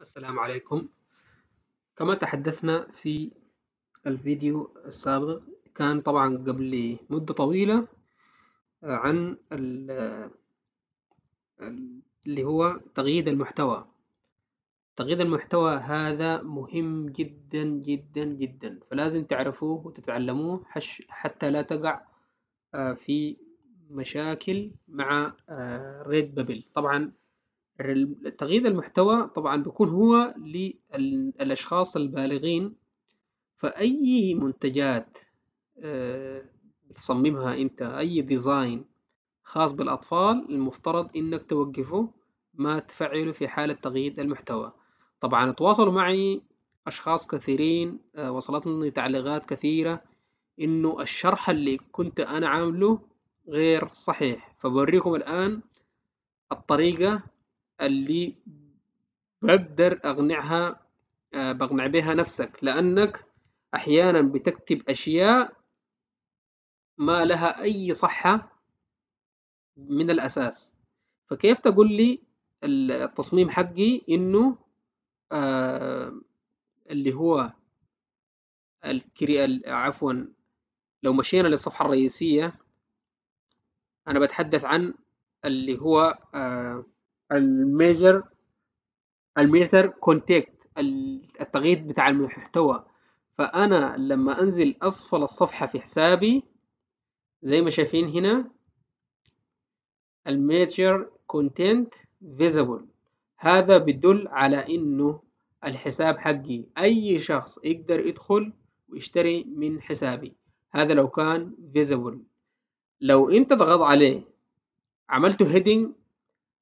السلام عليكم كما تحدثنا في الفيديو السابق كان طبعا قبل مدة طويلة آه، عن اللي هو تغييد المحتوى تغييد المحتوى هذا مهم جدا جدا جدا فلازم تعرفوه وتتعلموه حتى لا تقع آه، في مشاكل مع ريد آه، بابل طبعا تغيير المحتوى طبعا بيكون هو للأشخاص البالغين فأي منتجات آه، بتصممها أنت أي ديزاين خاص بالأطفال المفترض إنك توقفه ما تفعله في حالة تغيير المحتوى طبعا تواصلوا معي أشخاص كثيرين آه، وصلتني تعليقات كثيرة إنه الشرح اللي كنت أنا عامله غير صحيح فبوريكم الآن الطريقة اللي بقدر أقنعها آه، بقنع بها نفسك لأنك أحيانا بتكتب أشياء ما لها أي صحة من الأساس فكيف تقول لي التصميم حقي إنه آه، اللي هو الكري... عفوا لو مشينا للصفحة الرئيسية أنا بتحدث عن اللي هو آه الميجر الميتر كونتاكت التغيير بتاع المحتوى فأنا لما أنزل أسفل الصفحة في حسابي زي ما شايفين هنا الميجر كونتنت فيزبل هذا بيدل على إنه الحساب حقي أي شخص يقدر يدخل ويشتري من حسابي هذا لو كان فيزبل لو أنت ضغط عليه عملته هيدنج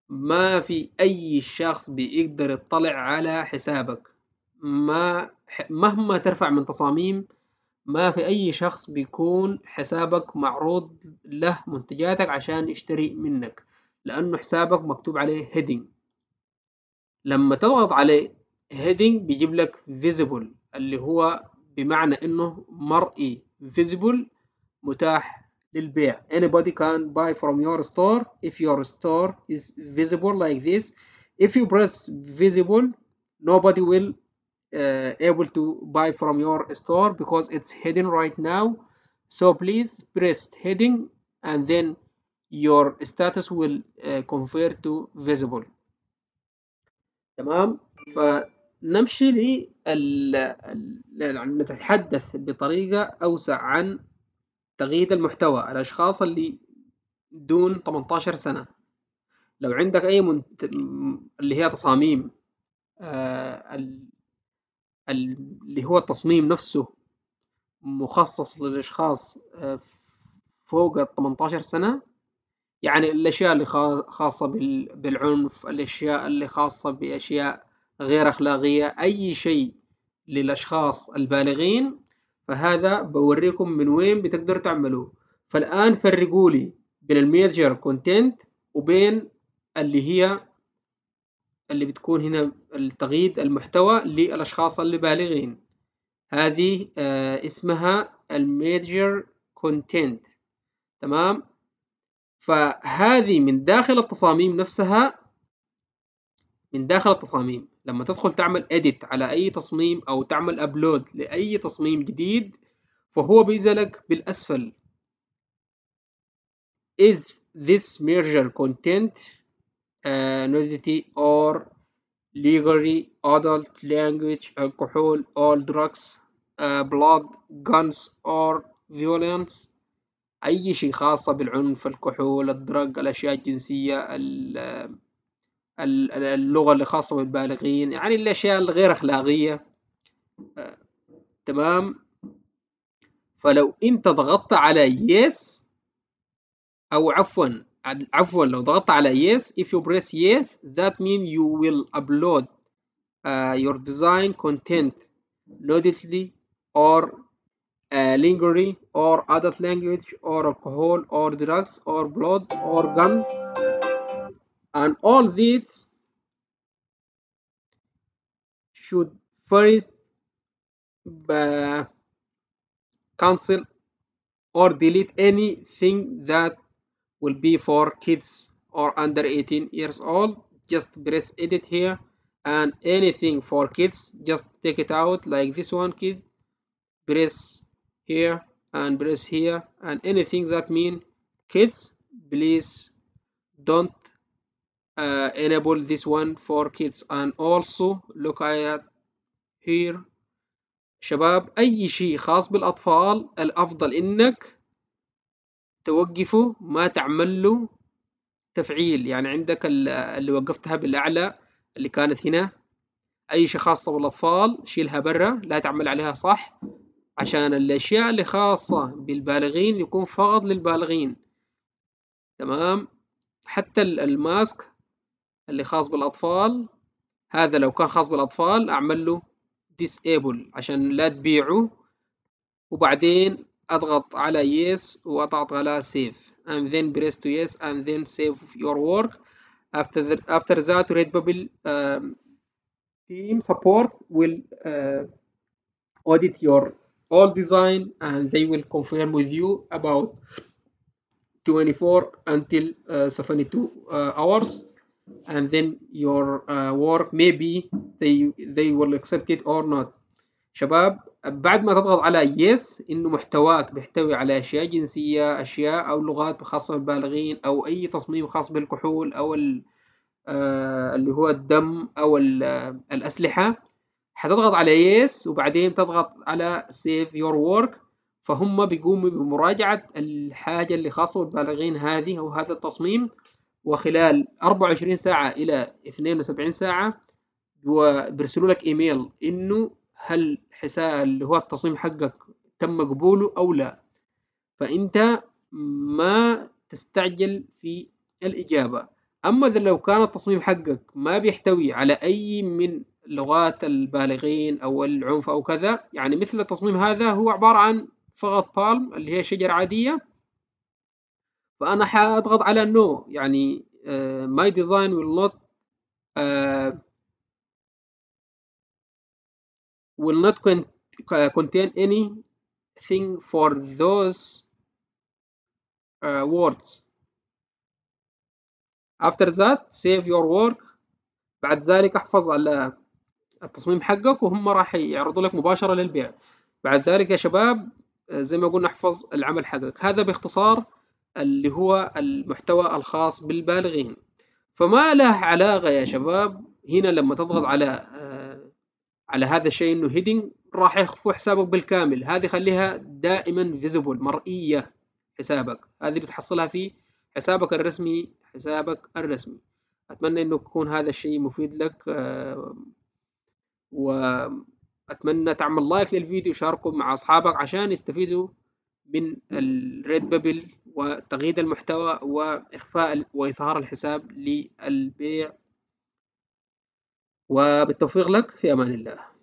ما في أي شخص بيقدر يطلع على حسابك ما مهما ترفع من تصاميم ما في أي شخص بيكون حسابك معروض له منتجاتك عشان يشتري منك لأنه حسابك مكتوب عليه هيدنج لما تضغط عليه هيدنج بيجيب لك فيزيبل اللي هو بمعنى إنه مرئي فيزيبل متاح للبيع anybody can buy from your store if your store is visible like this if you press visible nobody will uh, able to buy from your store because it's hidden right now so please press heading and then your status will uh, convert to visible تمام فنمشي لل نتحدث بطريقة أوسع عن تغيير المحتوى الأشخاص اللي دون 18 سنة لو عندك أي منت... اللي هي تصاميم آه ال... اللي هو التصميم نفسه مخصص للأشخاص آه، فوق ال 18 سنة يعني الأشياء اللي خاصة بال... بالعنف الأشياء اللي خاصة بأشياء غير أخلاقية أي شيء للأشخاص البالغين فهذا بوريكم من وين بتقدروا تعملوه فالآن فرقوا لي بين الميجر كونتنت وبين اللي هي اللي بتكون هنا التغييد المحتوى للأشخاص اللي بالغين هذه آه اسمها الميجر كونتنت تمام فهذه من داخل التصاميم نفسها من داخل التصاميم لما تدخل تعمل edit على أي تصميم أو تعمل upload لأي تصميم جديد فهو بيزلك بالأسفل is this merger content uh, nudity or legally adult language alcohol all drugs uh, blood guns or violence أي شيء خاصة بالعنف الكحول الدرج الأشياء الجنسية اللغة اللي خاصة بالبالغين يعني الأشياء الغير أخلاقية تمام فلو أنت ضغطت على يس أو عفوا عفوا لو ضغطت على yes if you press yes that mean you will upload uh, your design content nudity or uh, lingerie or adult language or alcohol or drugs or blood or gun and all these should first cancel or delete anything that will be for kids or under 18 years old just press edit here and anything for kids just take it out like this one kid press here and press here and anything that mean kids please don't uh, enable this one for kids and also look at here شباب أي شيء خاص بالأطفال الأفضل إنك توقفه ما تعمل له تفعيل يعني عندك اللي وقفتها بالأعلى اللي كانت هنا أي شيء خاصة بالأطفال شيلها برا لا تعمل عليها صح عشان الأشياء اللي خاصة بالبالغين يكون فقط للبالغين تمام حتى الماسك اللي خاص بالأطفال هذا لو كان خاص بالأطفال أعمل له disable عشان لا تبيعه وبعدين أضغط على yes وأضغط على save and then press to yes and then save your work after, the, after that Redbubble um, team support will uh, audit your all design and they will confirm with you about 24 until uh, 72 uh, hours and then your uh, work maybe they they will accept it or not شباب بعد ما تضغط على yes انه محتواك بيحتوي على اشياء جنسيه اشياء او لغات خاصه بالبالغين او اي تصميم خاص بالكحول او uh, اللي هو الدم او آه، الاسلحه حتضغط على yes وبعدين تضغط على save your work فهم بيقوموا بمراجعه الحاجه اللي خاصه بالبالغين هذه او هذا التصميم وخلال 24 ساعة إلى 72 ساعة وبرسلوا لك إيميل إنه هل حساب اللي هو التصميم حقك تم قبوله أو لا فأنت ما تستعجل في الإجابة أما إذا لو كان التصميم حقك ما بيحتوي على أي من لغات البالغين أو العنف أو كذا يعني مثل التصميم هذا هو عبارة عن فقط بالم اللي هي شجرة عادية فانا حاضغط على نو no. يعني ماي ديزاين ويل نوت will not con uh, contain anything for those uh, words after that save your work بعد ذلك احفظ على التصميم حقك وهم راح يعرضوا لك مباشرة للبيع بعد ذلك يا شباب آه، زي ما قلنا احفظ العمل حقك هذا باختصار اللي هو المحتوى الخاص بالبالغين فما له علاقة يا شباب هنا لما تضغط على آه، على هذا الشيء انه هيدنج راح يخفو حسابك بالكامل هذه خليها دائما فيزيبل مرئية حسابك هذه بتحصلها في حسابك الرسمي حسابك الرسمي أتمنى أنه يكون هذا الشيء مفيد لك آه، وأتمنى تعمل لايك للفيديو وشاركه مع أصحابك عشان يستفيدوا من الريد بابل وتغييد المحتوى وإخفاء وإظهار الحساب للبيع وبالتوفيق لك في أمان الله